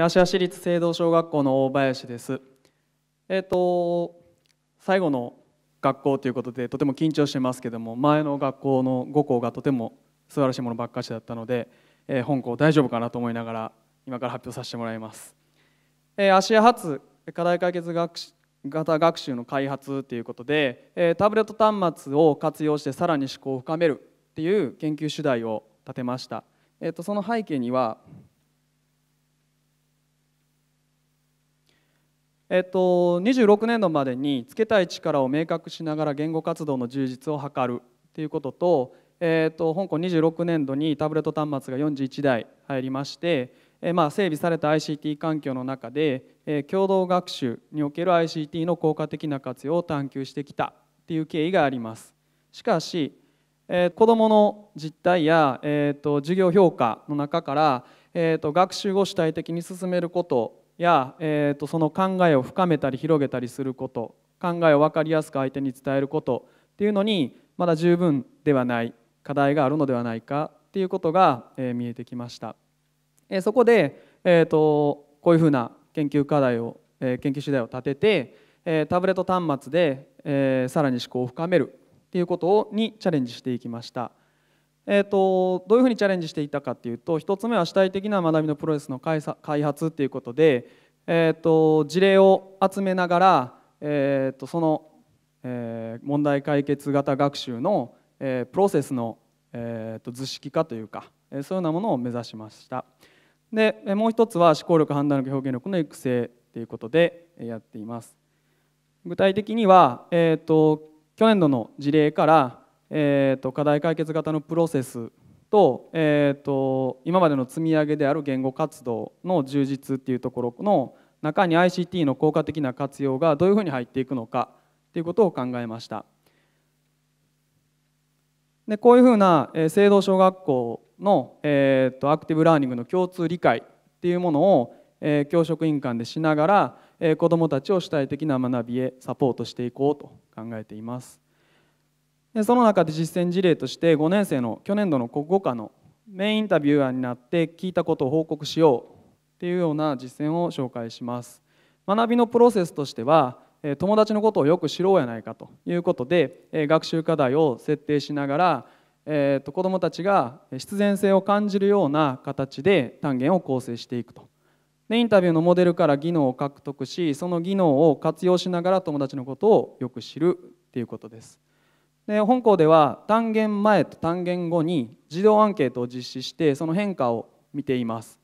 芦屋市立聖堂小学校の大林です。えっ、ー、と最後の学校ということでとても緊張してますけども前の学校の5校がとても素晴らしいものばっかしだったので、えー、本校大丈夫かなと思いながら今から発表させてもらいます。えー、芦屋発課題解決学型学習の開発ということで、えー、タブレット端末を活用してさらに思考を深めるっていう研究主題を立てました。えーとその背景にはえっと、26年度までにつけたい力を明確しながら言語活動の充実を図るということと,、えっと香港26年度にタブレット端末が41台入りまして、えまあ、整備された ICT 環境の中で、え共同学習における ICT の効果的な活用を探求してきたっていう経緯があります。しかし、え子どもの実態や、えー、と授業評価の中から、えー、と学習を主体的に進めることや、えー、とその考えを深めたり広げたりすること考えを分かりやすく相手に伝えることっていうのにまだ十分ではない課題があるのではないかっていうことが、え見えてきました、えそこで、えー、とこういうふうな研究課題を、え研究次第を立てて、えタブレット端末で、えさらに思考を深めるっていうことをにチャレンジしていきました。えーと、どういうふうにチャレンジしていたかっていうと1つ目は主体的な学びのプロセスの開発っていうことで、えーと、事例を集めながら、えーと、その、えー、問題解決型学習の、えー、プロセスの、えー、と図式化というか、えー、そういうようなものを目指しましたでもう1つは思考力判断力表現力の育成ということでやっています具体的には、えー、と去年度の事例からえーと、課題解決型のプロセスと,、えーと、今までの積み上げである言語活動の充実っていうところの中に ICT の効果的な活用がどういうふうに入っていくのかっていうことを考えました。でこういうふうな制度小学校の、えーと、アクティブラーニングの共通理解っていうものを、えー、教職員間でしながら、え子どもたちを主体的な学びへサポートしていこうと考えています。でその中で実践事例として5年生の去年度の国語科のメインインタビュアーになって聞いたことを報告しようっていうような実践を紹介します学びのプロセスとしては友達のことをよく知ろうやないかということで学習課題を設定しながら、えー、と子どもたちが必然性を感じるような形で単元を構成していくとでインタビューのモデルから技能を獲得しその技能を活用しながら友達のことをよく知るっていうことです。で本校では単元前と単元後に自動アンケートを実施してその変化を見ています、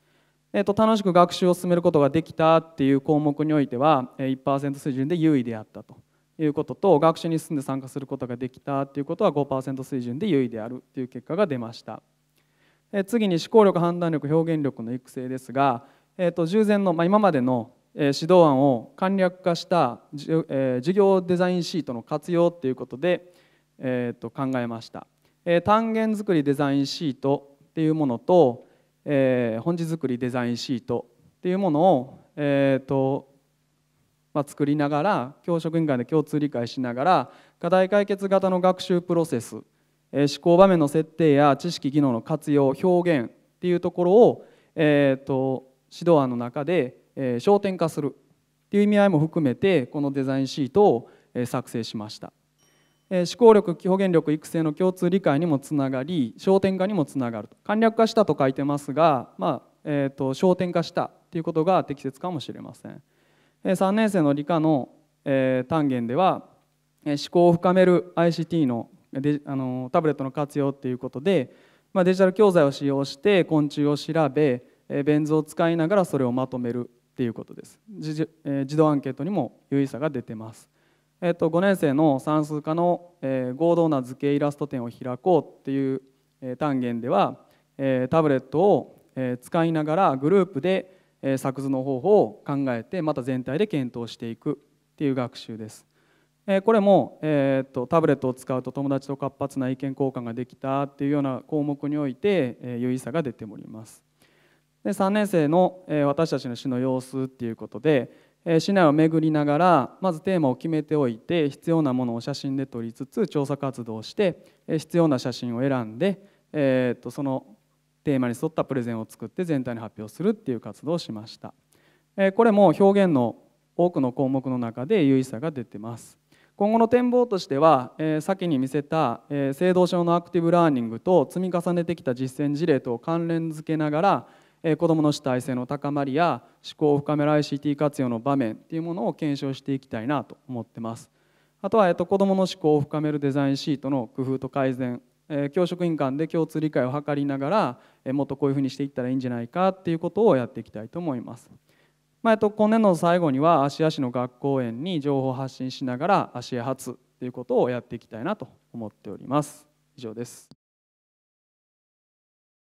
えと楽しく学習を進めることができたっていう項目においては1%水準で優位であったということと学習に進んで参加することができたっていうことは5%水準で優位であるという結果が出ました次に思考力判断力表現力の育成ですが、えと従前の、まあ、今までの指導案を簡略化した、えー、授業デザインシートの活用ということでえー、と考えました、えー、単元作りデザインシートっていうものと、えー、本字作りデザインシートっていうものを、えーとまあ、作りながら教職員会で共通理解しながら課題解決型の学習プロセス、えー、思考場面の設定や知識技能の活用表現っていうところを、えーと、指導案の中で、えー、焦点化するっていう意味合いも含めてこのデザインシートを作成しました。思考力表現力育成の共通理解にもつながり焦点化にもつながると簡略化したと書いてますが、まあえーと、焦点化したということが適切かもしれません3年生の理科の、えー、単元では思考を深める ICT のあのタブレットの活用ということで、まあ、デジタル教材を使用して昆虫を調べ、えー、ベン図を使いながらそれをまとめるということです、えー、児童アンケートにも有意差が出てますえっと、5年生の算数科の、えー、合同な図形イラスト展を開こうっていう、えー、単元では、えー、タブレットを、えー、使いながらグループで、えー、作図の方法を考えてまた全体で検討していくっていう学習です。えー、これも、えー、っとタブレットを使うと友達と活発な意見交換ができたっていうような項目において、えー、有意差が出ております。で3年生の、えー、私たちの詩の様子っていうことで市内を巡りながらまずテーマを決めておいて必要なものを写真で撮りつつ調査活動をして必要な写真を選んで、えー、とそのテーマに沿ったプレゼンを作って全体に発表するっていう活動をしましたこれも表現の多くの項目の中で有意差が出てます今後の展望としては、え先に見せた、えー、制度上のアクティブラーニングと積み重ねてきた実践事例と関連づけながら子どもの主体性の高まりや思考を深める ICT 活用の場面っていうものを検証していきたいなと思ってます。あとは、えっと、子どもの思考を深めるデザインシートの工夫と改善、えー、教職員間で共通理解を図りながら、えー、もっとこういうふうにしていったらいいんじゃないかっていうことをやっていきたいと思います。まあえっと、今年度の最後には芦屋市の学校園に情報発信しながら芦屋発っていうことをやっていきたいなと思っております。以上です。